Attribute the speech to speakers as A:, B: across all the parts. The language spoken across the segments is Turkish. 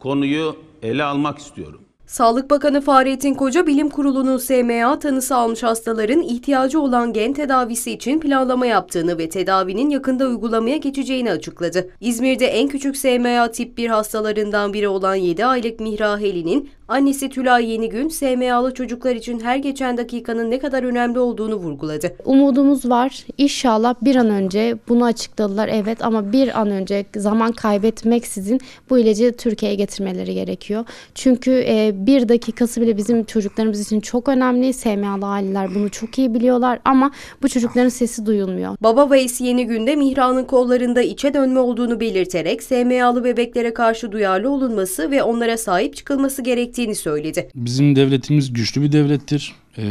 A: konuyu ele almak istiyorum.
B: Sağlık Bakanı Fahrettin Koca, Bilim Kurulu'nun SMA tanısı almış hastaların ihtiyacı olan gen tedavisi için planlama yaptığını ve tedavinin yakında uygulamaya geçeceğini açıkladı. İzmir'de en küçük SMA tip 1 hastalarından biri olan 7 aylık Mihra Heli'nin Annesi Tülay Yenigün, SMA'lı çocuklar için her geçen dakikanın ne kadar önemli olduğunu vurguladı.
C: Umudumuz var. İnşallah bir an önce bunu açıkladılar evet ama bir an önce zaman kaybetmeksizin bu ilacı Türkiye'ye getirmeleri gerekiyor. Çünkü e, bir dakikası bile bizim çocuklarımız için çok önemli. SMA'lı aileler bunu çok iyi biliyorlar ama bu çocukların sesi duyulmuyor.
B: Baba Veys yeni günde Mihra'nın kollarında içe dönme olduğunu belirterek SMA'lı bebeklere karşı duyarlı olunması ve onlara sahip çıkılması gerektiğini gerektiğini söyledi.
A: Bizim devletimiz güçlü bir devlettir. Ee,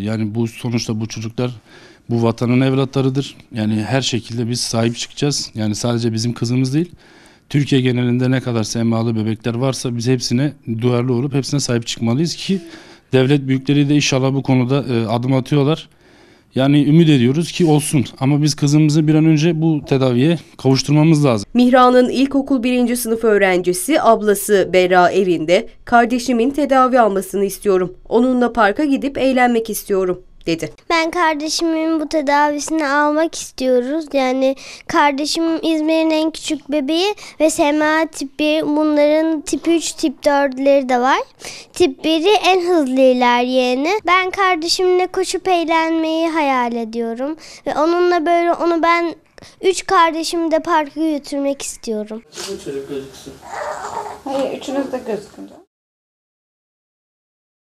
A: yani bu sonuçta bu çocuklar bu vatanın evlatlarıdır. Yani her şekilde biz sahip çıkacağız. Yani sadece bizim kızımız değil. Türkiye genelinde ne kadar semalı bebekler varsa biz hepsine duyarlı olup hepsine sahip çıkmalıyız ki devlet büyükleri de inşallah bu konuda e, adım atıyorlar. Yani ümit ediyoruz ki olsun ama biz kızımızı bir an önce bu tedaviye kavuşturmamız lazım.
B: Mihra'nın ilkokul birinci sınıf öğrencisi ablası Bera evinde kardeşimin tedavi almasını istiyorum. Onunla parka gidip eğlenmek istiyorum dedi.
D: Ben kardeşimin bu tedavisini almak istiyoruz. Yani kardeşim İzmir'in en küçük bebeği ve SMA tip 1 bunların tip 3 tip 4'leri de var. Tip 1'i en hızlı ilerleyeni. Ben kardeşimle koşup eğlenmeyi hayal ediyorum. Ve onunla böyle onu ben Üç kardeşimi de parka götürmek istiyorum.
A: Bu çocuk gözüksün. Hayır üçünüz
D: de gözükün.